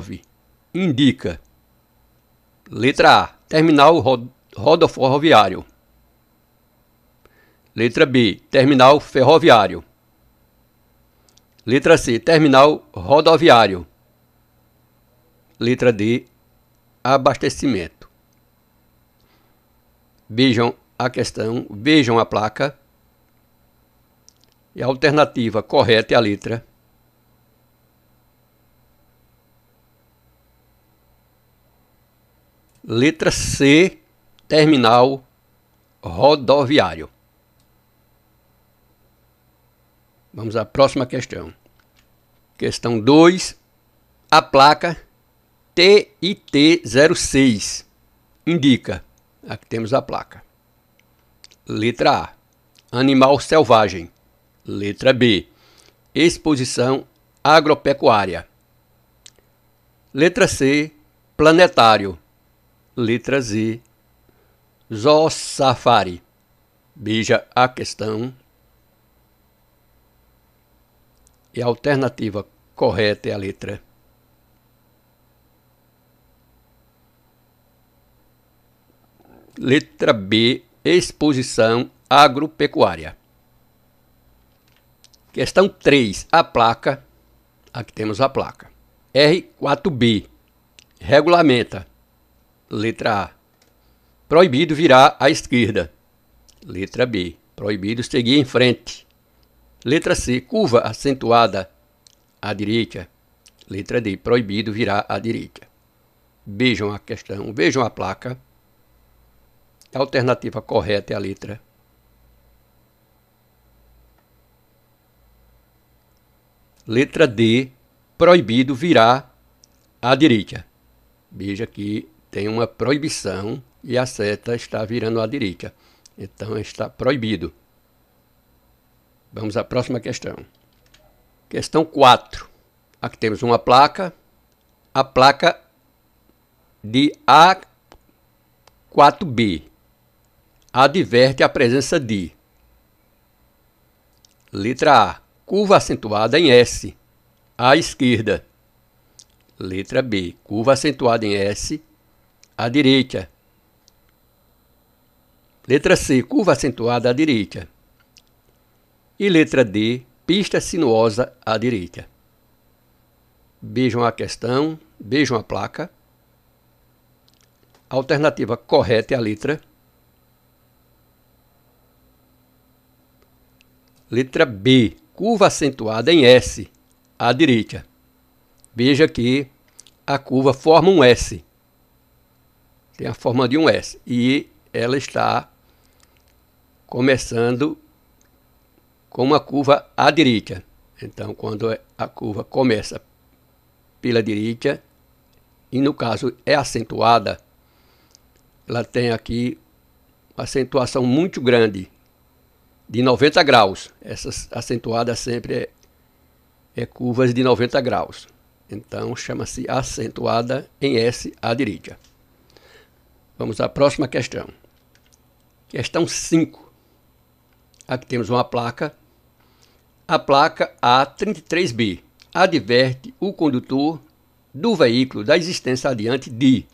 9. Indica. Letra A. Terminal rodoferroviário. Letra B. Terminal ferroviário. Letra C. Terminal rodoviário. Letra D. Abastecimento. Vejam a questão, vejam a placa. E a alternativa correta é a letra Letra C, terminal rodoviário. Vamos à próxima questão. Questão 2. A placa TIT06 indica. Aqui temos a placa. Letra A. Animal selvagem. Letra B. Exposição agropecuária. Letra C. Planetário. Letra Z. Zossafari. Beija a questão. E a alternativa correta é a letra Letra B, exposição agropecuária. Questão 3, a placa. Aqui temos a placa. R4B, regulamenta Letra A. Proibido virar à esquerda. Letra B. Proibido seguir em frente. Letra C. Curva acentuada à direita. Letra D. Proibido virar à direita. Vejam a questão, vejam a placa. A alternativa correta é a letra Letra D, proibido virar à direita. Veja que tem uma proibição e a seta está virando à direita. Então está proibido. Vamos à próxima questão. Questão 4. Aqui temos uma placa, a placa de A4B adverte a presença de letra A, curva acentuada em S, à esquerda. Letra B, curva acentuada em S, à direita. Letra C, curva acentuada à direita. E letra D, pista sinuosa à direita. Vejam a questão, vejam a placa. A alternativa correta é a letra Letra B, curva acentuada em S, à direita. Veja que a curva forma um S tem a forma de um S. E ela está começando com uma curva à direita. Então, quando a curva começa pela direita, e no caso é acentuada, ela tem aqui uma acentuação muito grande, de 90 graus. Essas acentuadas sempre é, é curvas de 90 graus. Então, chama-se acentuada em S à direita. Vamos à próxima questão. Questão 5. Aqui temos uma placa. A placa A33B adverte o condutor do veículo da existência adiante de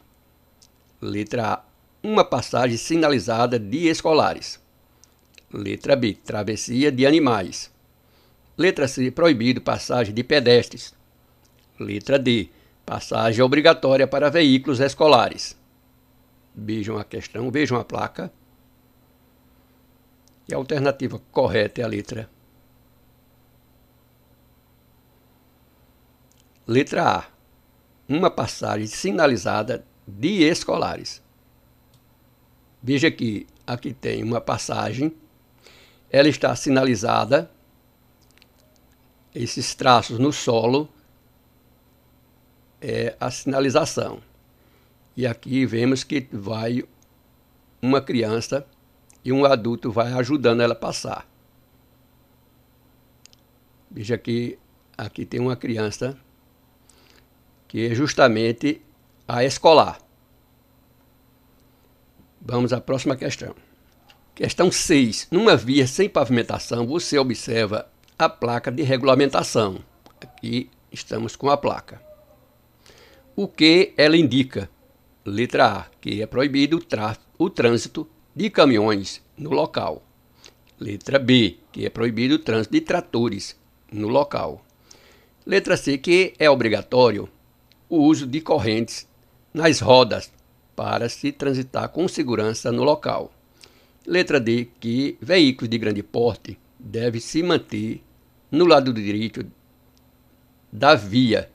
letra A, uma passagem sinalizada de escolares. Letra B, travessia de animais. Letra C, proibido passagem de pedestres. Letra D, passagem obrigatória para veículos escolares vejam a questão, vejam a placa. E a alternativa correta é a letra. Letra A. Uma passagem sinalizada de escolares. Veja que aqui tem uma passagem. Ela está sinalizada. Esses traços no solo é a sinalização. E aqui vemos que vai uma criança e um adulto vai ajudando ela a passar. Veja que aqui tem uma criança que é justamente a escolar. Vamos à próxima questão. Questão 6. Numa via sem pavimentação, você observa a placa de regulamentação. Aqui estamos com a placa. O que ela indica? Letra A, que é proibido o, o trânsito de caminhões no local. Letra B, que é proibido o trânsito de tratores no local. Letra C, que é obrigatório o uso de correntes nas rodas para se transitar com segurança no local. Letra D, que veículos de grande porte devem se manter no lado direito da via.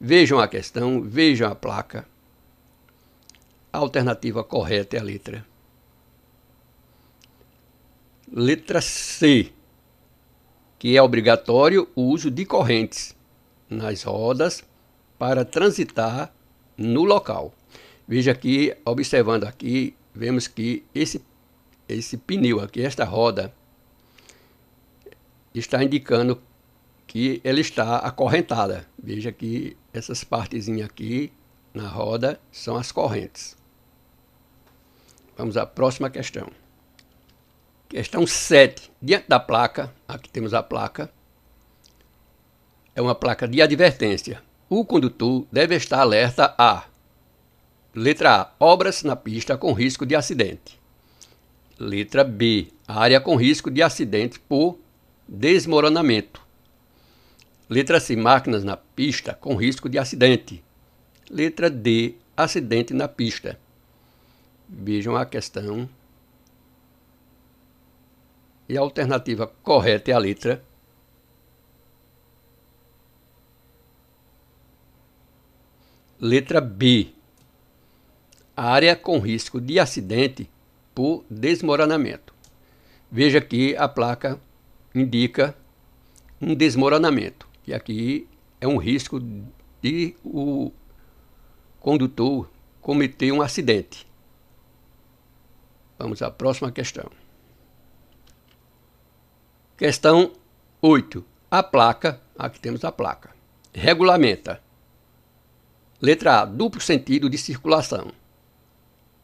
Vejam a questão, vejam a placa. A alternativa correta é a letra. Letra C, que é obrigatório o uso de correntes nas rodas para transitar no local. Veja que, observando aqui, vemos que esse, esse pneu aqui, esta roda, está indicando que ela está acorrentada. Veja que essas partezinhas aqui na roda são as correntes. Vamos à próxima questão. Questão 7. Diante da placa, aqui temos a placa, é uma placa de advertência. O condutor deve estar alerta a letra A, obras na pista com risco de acidente. Letra B, área com risco de acidente por desmoronamento. Letra C, máquinas na pista com risco de acidente. Letra D, acidente na pista. Vejam a questão. E a alternativa correta é a letra Letra B. Área com risco de acidente por desmoronamento. Veja que a placa indica um desmoronamento, e aqui é um risco de o condutor cometer um acidente. Vamos à próxima questão. Questão 8. A placa, aqui temos a placa, regulamenta. Letra A, duplo sentido de circulação.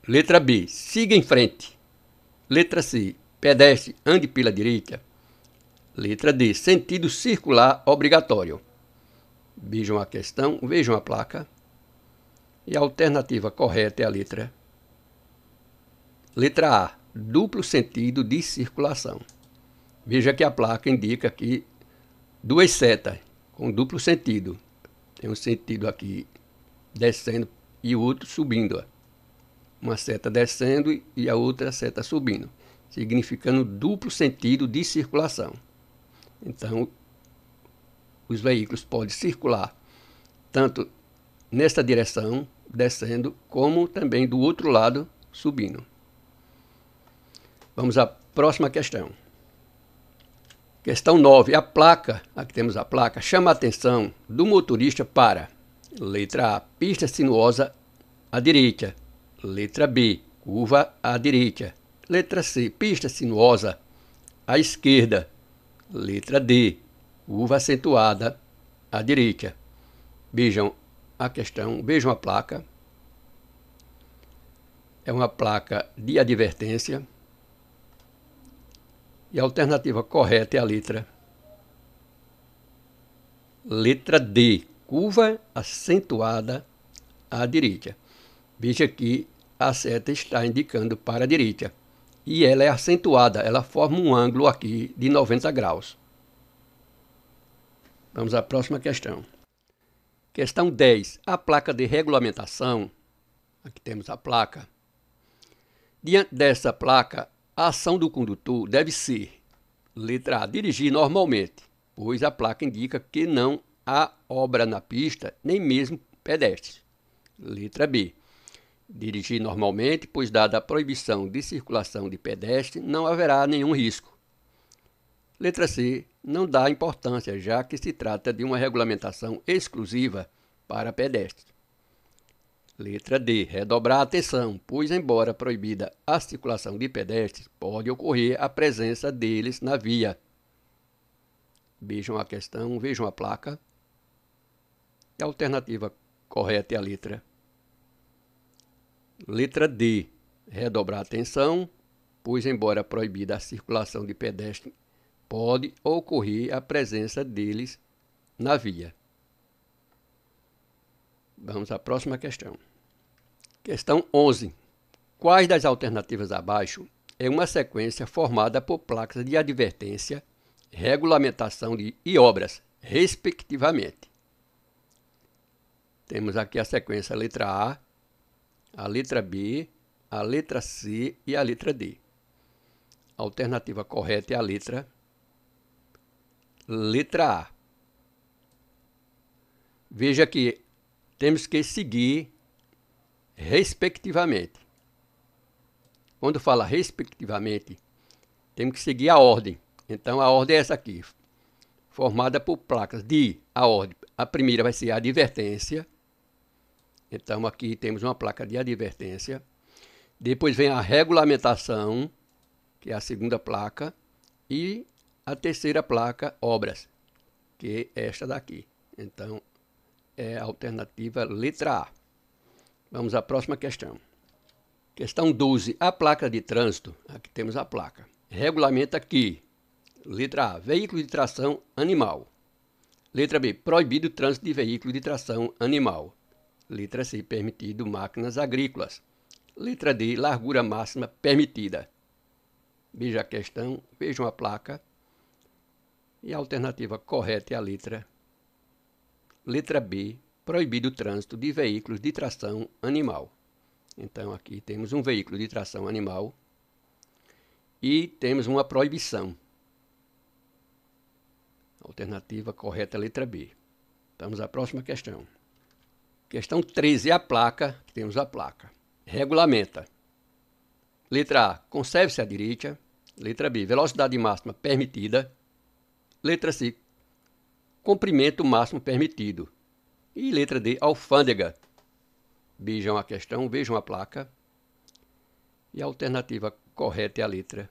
Letra B, siga em frente. Letra C, pedestre, ande pela direita. Letra D, sentido circular obrigatório. Vejam a questão, vejam a placa. E a alternativa correta é a letra Letra A. Duplo sentido de circulação. Veja que a placa indica aqui duas setas com duplo sentido. Tem um sentido aqui descendo e o outro subindo. Uma seta descendo e a outra seta subindo, significando duplo sentido de circulação. Então, os veículos podem circular tanto nesta direção, descendo, como também do outro lado, subindo. Vamos à próxima questão. Questão 9. A placa, aqui temos a placa, chama a atenção do motorista para letra A, pista sinuosa à direita, letra B, curva à direita, letra C, pista sinuosa à esquerda, letra D, curva acentuada à direita. Vejam a questão, vejam a placa. É uma placa de advertência. E a alternativa correta é a letra. Letra D. Curva acentuada à direita. Veja que a seta está indicando para a direita. E ela é acentuada, ela forma um ângulo aqui de 90 graus. Vamos à próxima questão. Questão 10. A placa de regulamentação. Aqui temos a placa. Diante dessa placa, a ação do condutor deve ser, letra A, dirigir normalmente, pois a placa indica que não há obra na pista, nem mesmo pedestre. Letra B, dirigir normalmente, pois dada a proibição de circulação de pedestre, não haverá nenhum risco. Letra C, não dá importância, já que se trata de uma regulamentação exclusiva para pedestres. Letra D. Redobrar a atenção, pois, embora proibida a circulação de pedestres, pode ocorrer a presença deles na via. Vejam a questão, vejam a placa. A alternativa correta é a letra. Letra D. Redobrar a atenção, pois, embora proibida a circulação de pedestres, pode ocorrer a presença deles na via. Vamos à próxima questão. Questão 11. Quais das alternativas abaixo é uma sequência formada por placas de advertência, regulamentação de, e obras, respectivamente? Temos aqui a sequência letra A, a letra B, a letra C e a letra D. A alternativa correta é a letra letra A. Veja que temos que seguir respectivamente. Quando fala respectivamente, temos que seguir a ordem. Então a ordem é essa aqui, formada por placas de a ordem. A primeira vai ser a advertência. Então aqui temos uma placa de advertência. Depois vem a regulamentação, que é a segunda placa, e a terceira placa, obras, que é esta daqui. Então é a alternativa letra A. Vamos à próxima questão. Questão 12. A placa de trânsito, aqui temos a placa, regulamenta que, letra A, veículo de tração animal. Letra B, proibido o trânsito de veículo de tração animal. Letra C, permitido máquinas agrícolas. Letra D, largura máxima permitida. Veja a questão, vejam a placa. E a alternativa correta é a letra letra B, proibido o trânsito de veículos de tração animal. Então, aqui temos um veículo de tração animal e temos uma proibição. Alternativa correta, letra B. Vamos à próxima questão. Questão 13, a placa, temos a placa. Regulamenta. Letra A, conserve-se à direita. Letra B, velocidade máxima permitida. Letra C, comprimento máximo permitido. E letra D, alfândega. Vejam a questão, vejam a placa. E a alternativa correta é a letra.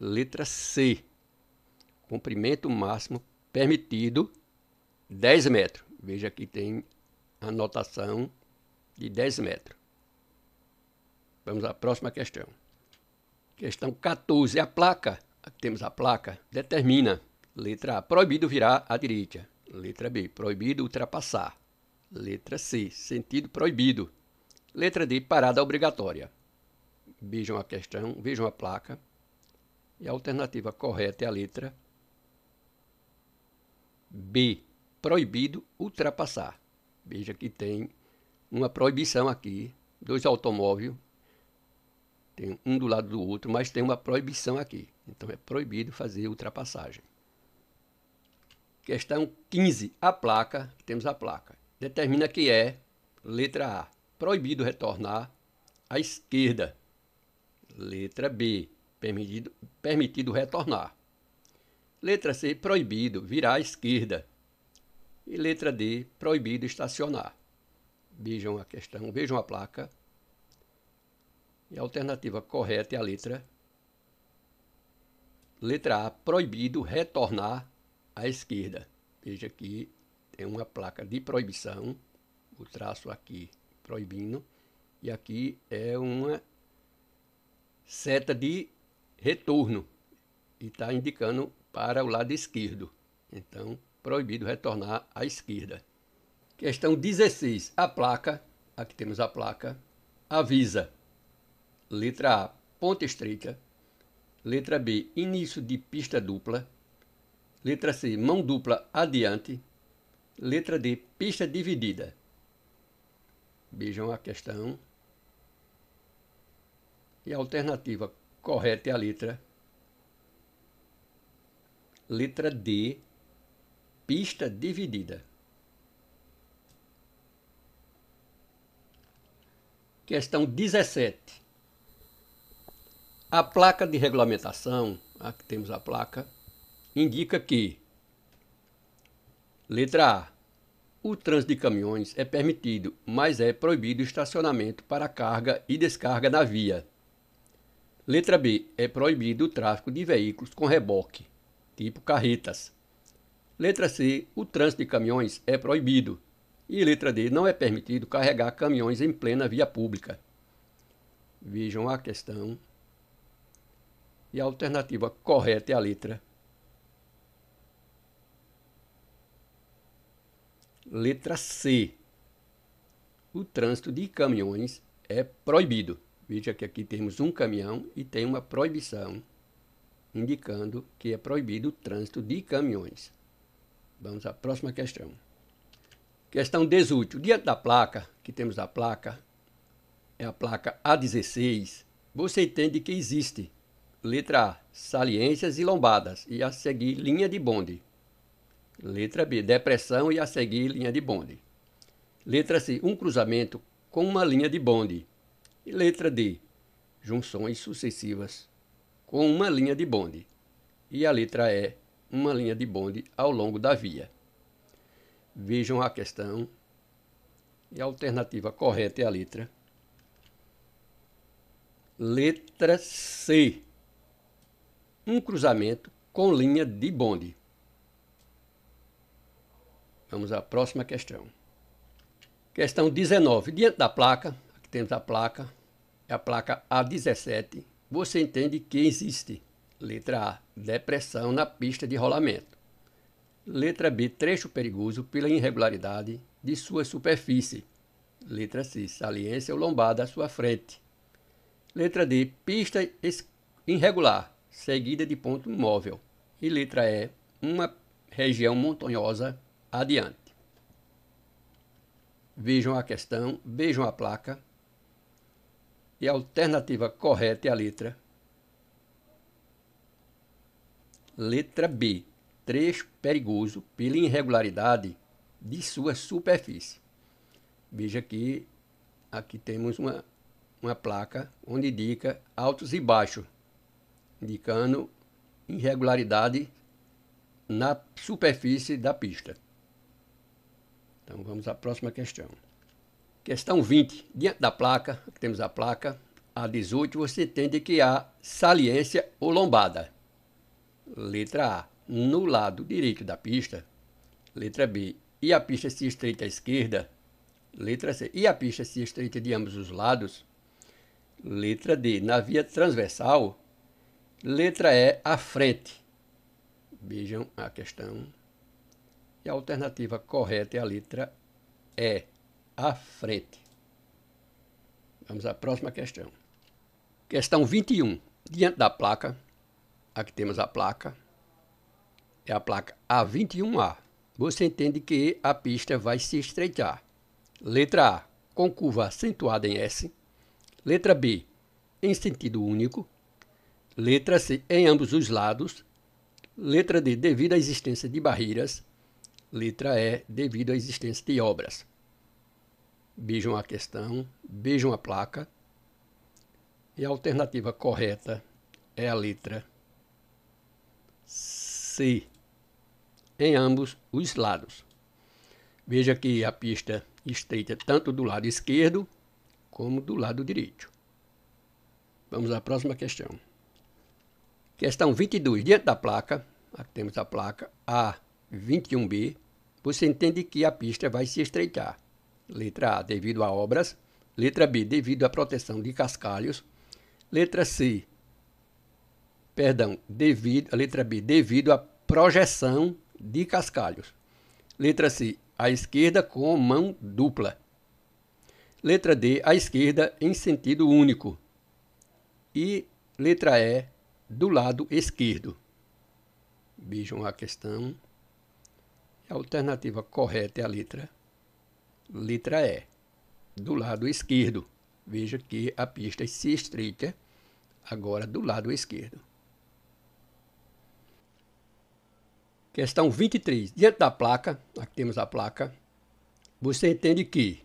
Letra C. Comprimento máximo permitido 10 metros. Veja que tem anotação de 10 metros. Vamos à próxima questão. Questão 14. A placa, aqui temos a placa, determina, letra A, proibido virar à direita. Letra B. Proibido ultrapassar. Letra C. Sentido proibido. Letra D. Parada obrigatória. Vejam a questão, vejam a placa. E a alternativa correta é a letra B. Proibido ultrapassar. Veja que tem uma proibição aqui. Dois automóveis. Tem um do lado do outro, mas tem uma proibição aqui. Então é proibido fazer ultrapassagem. Questão 15. A placa, temos a placa, determina que é, letra A, proibido retornar à esquerda. Letra B, permitido, permitido retornar. Letra C, proibido virar à esquerda. E letra D, proibido estacionar. Vejam a questão, vejam a placa. E a alternativa correta é a letra Letra A, proibido retornar à esquerda. Veja que tem uma placa de proibição, o traço aqui proibindo, e aqui é uma seta de retorno, e está indicando para o lado esquerdo. Então, proibido retornar à esquerda. Questão 16. A placa, aqui temos a placa, avisa. Letra A, ponte estreita. Letra B, início de pista dupla. Letra C, mão dupla adiante. Letra D, pista dividida. Vejam a questão. E a alternativa correta é a letra. Letra D, pista dividida. Questão 17. A placa de regulamentação, aqui temos a placa indica que, letra A, o trânsito de caminhões é permitido, mas é proibido o estacionamento para carga e descarga na via. Letra B, é proibido o tráfego de veículos com reboque, tipo carretas. Letra C, o trânsito de caminhões é proibido. E letra D, não é permitido carregar caminhões em plena via pública. Vejam a questão. E a alternativa correta é a letra Letra C. O trânsito de caminhões é proibido. Veja que aqui temos um caminhão e tem uma proibição indicando que é proibido o trânsito de caminhões. Vamos à próxima questão. Questão 18. Diante da placa, que temos a placa, é a placa A16, você entende que existe letra A, saliências e lombadas, e a seguir linha de bonde. Letra B, depressão e a seguir linha de bonde. Letra C, um cruzamento com uma linha de bonde. E letra D, junções sucessivas com uma linha de bonde. E a letra E, uma linha de bonde ao longo da via. Vejam a questão e a alternativa correta é a letra. Letra C, um cruzamento com linha de bonde. Vamos à próxima questão. Questão 19. Diante da placa, aqui temos a placa, é a placa A17. Você entende que existe, letra A, depressão na pista de rolamento. Letra B, trecho perigoso pela irregularidade de sua superfície. Letra C, saliência ou lombada à sua frente. Letra D, pista irregular, seguida de ponto móvel. E letra E, uma região montanhosa adiante. Vejam a questão, vejam a placa. E a alternativa correta é a letra. Letra B. Trecho perigoso pela irregularidade de sua superfície. Veja que aqui temos uma, uma placa onde indica altos e baixos, indicando irregularidade na superfície da pista. Então vamos à próxima questão. Questão 20. Diante da placa, temos a placa, a 18, você entende que há saliência ou lombada. Letra A. No lado direito da pista. Letra B. E a pista se estreita à esquerda. Letra C. E a pista se estreita de ambos os lados. Letra D. Na via transversal. Letra E. À frente. Vejam a questão e a alternativa correta é a letra E, é à frente. Vamos à próxima questão. Questão 21. Diante da placa, aqui temos a placa, é a placa A21A. Você entende que a pista vai se estreitar. Letra A, com curva acentuada em S. Letra B, em sentido único. Letra C, em ambos os lados. Letra D, devido à existência de barreiras. Letra E, devido à existência de obras. Vejam a questão, vejam a placa. E a alternativa correta é a letra C, em ambos os lados. Veja que a pista estreita tanto do lado esquerdo como do lado direito. Vamos à próxima questão. Questão 22. Diante da placa, aqui temos a placa A21B, você entende que a pista vai se estreitar. Letra A, devido a obras. Letra B, devido à proteção de cascalhos. Letra C, perdão, devido, letra B, devido à projeção de cascalhos. Letra C, à esquerda com mão dupla. Letra D, à esquerda em sentido único. E letra E, do lado esquerdo. Vejam a questão a alternativa correta é a letra, letra E, do lado esquerdo. Veja que a pista se estreita agora do lado esquerdo. Questão 23. Diante da placa, aqui temos a placa, você entende que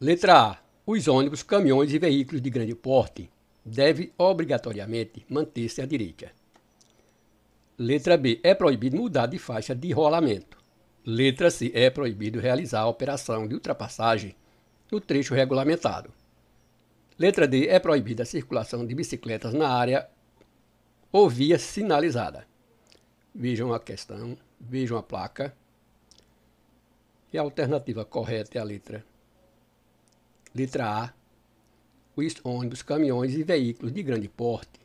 letra A, os ônibus, caminhões e veículos de grande porte devem obrigatoriamente manter-se à direita. Letra B. É proibido mudar de faixa de rolamento. Letra C. É proibido realizar a operação de ultrapassagem no trecho regulamentado. Letra D. É proibida a circulação de bicicletas na área ou via sinalizada. Vejam a questão, vejam a placa. E a alternativa correta é a letra. Letra A. Os ônibus, caminhões e veículos de grande porte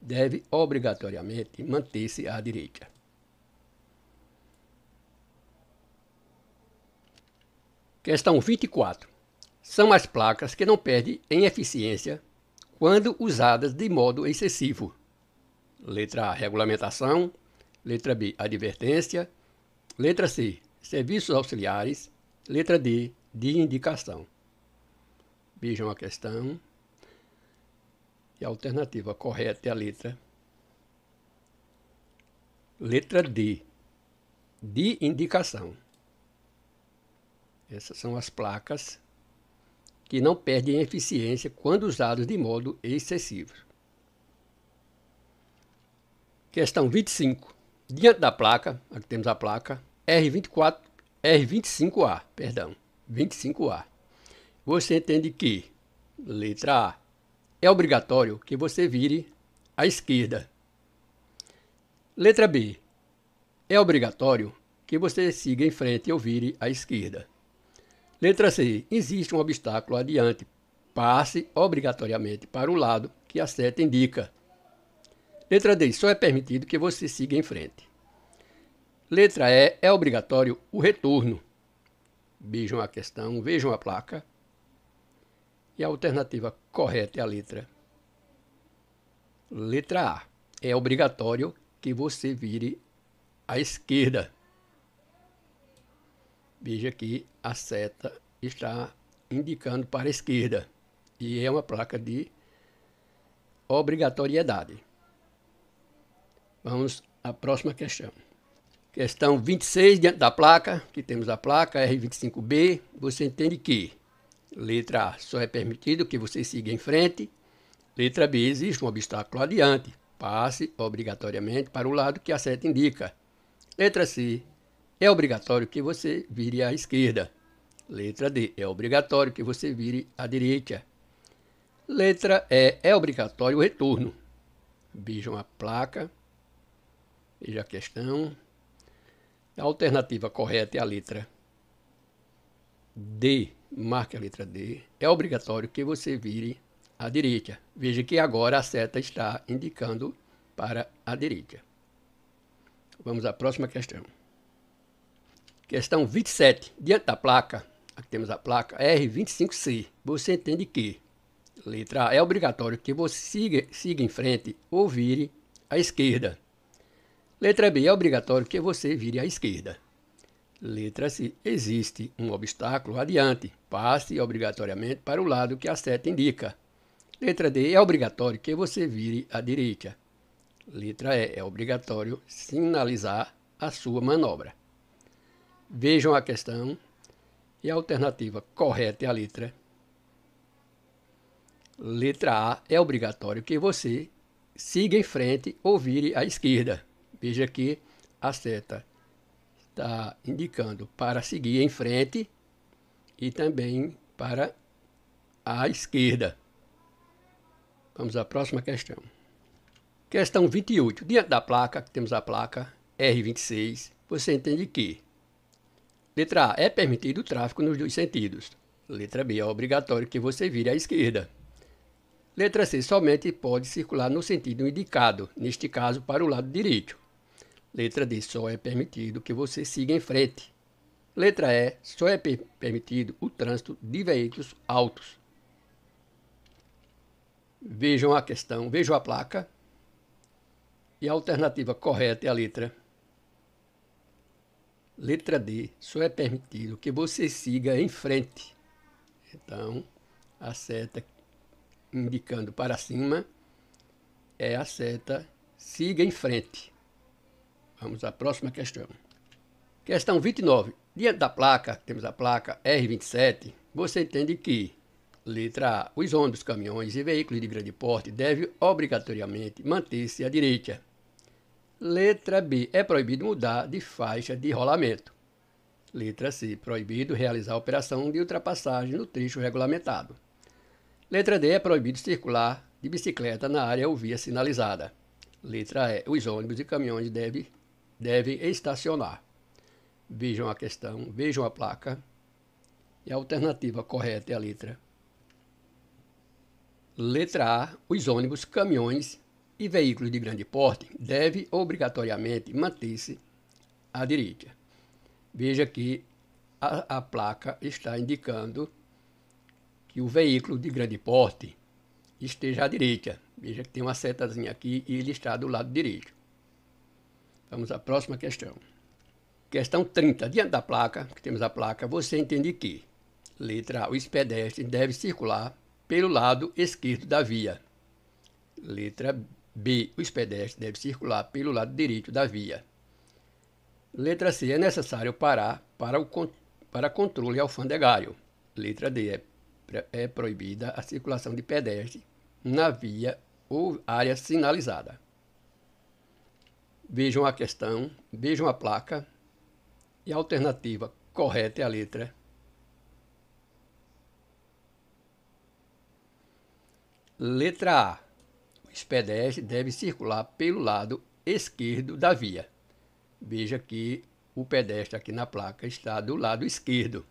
deve obrigatoriamente manter-se à direita. Questão 24. São as placas que não perdem em eficiência quando usadas de modo excessivo. Letra A, regulamentação. Letra B, advertência. Letra C, serviços auxiliares. Letra D, de indicação. Vejam a questão. E a alternativa correta é a letra. Letra D. De indicação. Essas são as placas que não perdem eficiência quando usados de modo excessivo. Questão 25. Diante da placa, aqui temos a placa R24, R25A, perdão, 25A. Você entende que, letra A, é obrigatório que você vire à esquerda. Letra B. É obrigatório que você siga em frente ou vire à esquerda. Letra C. Existe um obstáculo adiante. Passe obrigatoriamente para o lado que a seta indica. Letra D. Só é permitido que você siga em frente. Letra E. É obrigatório o retorno. Vejam a questão, vejam a placa e a alternativa correta é a letra. Letra A. É obrigatório que você vire à esquerda. Veja que a seta está indicando para a esquerda. E é uma placa de obrigatoriedade. Vamos à próxima questão. Questão 26, diante da placa, que temos a placa R25B, você entende que Letra A, só é permitido que você siga em frente. Letra B, existe um obstáculo adiante. Passe obrigatoriamente para o lado que a seta indica. Letra C, é obrigatório que você vire à esquerda. Letra D, é obrigatório que você vire à direita. Letra E, é obrigatório o retorno. Vejam a placa. Veja a questão. A alternativa correta é a letra D marque a letra D, é obrigatório que você vire à direita. Veja que agora a seta está indicando para a direita. Vamos à próxima questão. Questão 27. Diante da placa, aqui temos a placa R25C. Você entende que, letra A, é obrigatório que você siga, siga em frente ou vire à esquerda. Letra B, é obrigatório que você vire à esquerda. Letra C. Existe um obstáculo adiante. Passe obrigatoriamente para o lado que a seta indica. Letra D. É obrigatório que você vire à direita. Letra E. É obrigatório sinalizar a sua manobra. Vejam a questão e a alternativa correta é a letra. Letra A. É obrigatório que você siga em frente ou vire à esquerda. Veja que a seta está indicando para seguir em frente e também para a esquerda. Vamos à próxima questão. Questão 28. Diante da placa, temos a placa R26, você entende que letra A é permitido o tráfego nos dois sentidos. Letra B é obrigatório que você vire à esquerda. Letra C somente pode circular no sentido indicado, neste caso para o lado direito. Letra D. Só é permitido que você siga em frente. Letra E. Só é per permitido o trânsito de veículos altos. Vejam a questão, vejam a placa. E a alternativa correta é a letra. Letra D. Só é permitido que você siga em frente. Então, a seta indicando para cima é a seta siga em frente. Vamos à próxima questão. Questão 29. Diante da placa, temos a placa R27, você entende que, letra A, os ônibus, caminhões e veículos de grande porte devem obrigatoriamente manter-se à direita. Letra B, é proibido mudar de faixa de rolamento. Letra C, proibido realizar operação de ultrapassagem no trecho regulamentado. Letra D, é proibido circular de bicicleta na área ou via sinalizada. Letra E, os ônibus e caminhões devem deve estacionar. Vejam a questão, vejam a placa. E a alternativa correta é a letra. Letra A, os ônibus, caminhões e veículos de grande porte devem obrigatoriamente manter-se à direita. Veja que a, a placa está indicando que o veículo de grande porte esteja à direita. Veja que tem uma setazinha aqui e ele está do lado direito. Vamos à próxima questão. Questão 30. Diante da placa, que temos a placa, você entende que, letra A, os pedestres devem circular pelo lado esquerdo da via. Letra B, os pedestres devem circular pelo lado direito da via. Letra C, é necessário parar para, o, para controle alfandegário. Letra D, é, é proibida a circulação de pedestres na via ou área sinalizada vejam a questão, vejam a placa e a alternativa correta é a letra Letra A. Os pedestres devem circular pelo lado esquerdo da via. Veja que o pedestre aqui na placa está do lado esquerdo.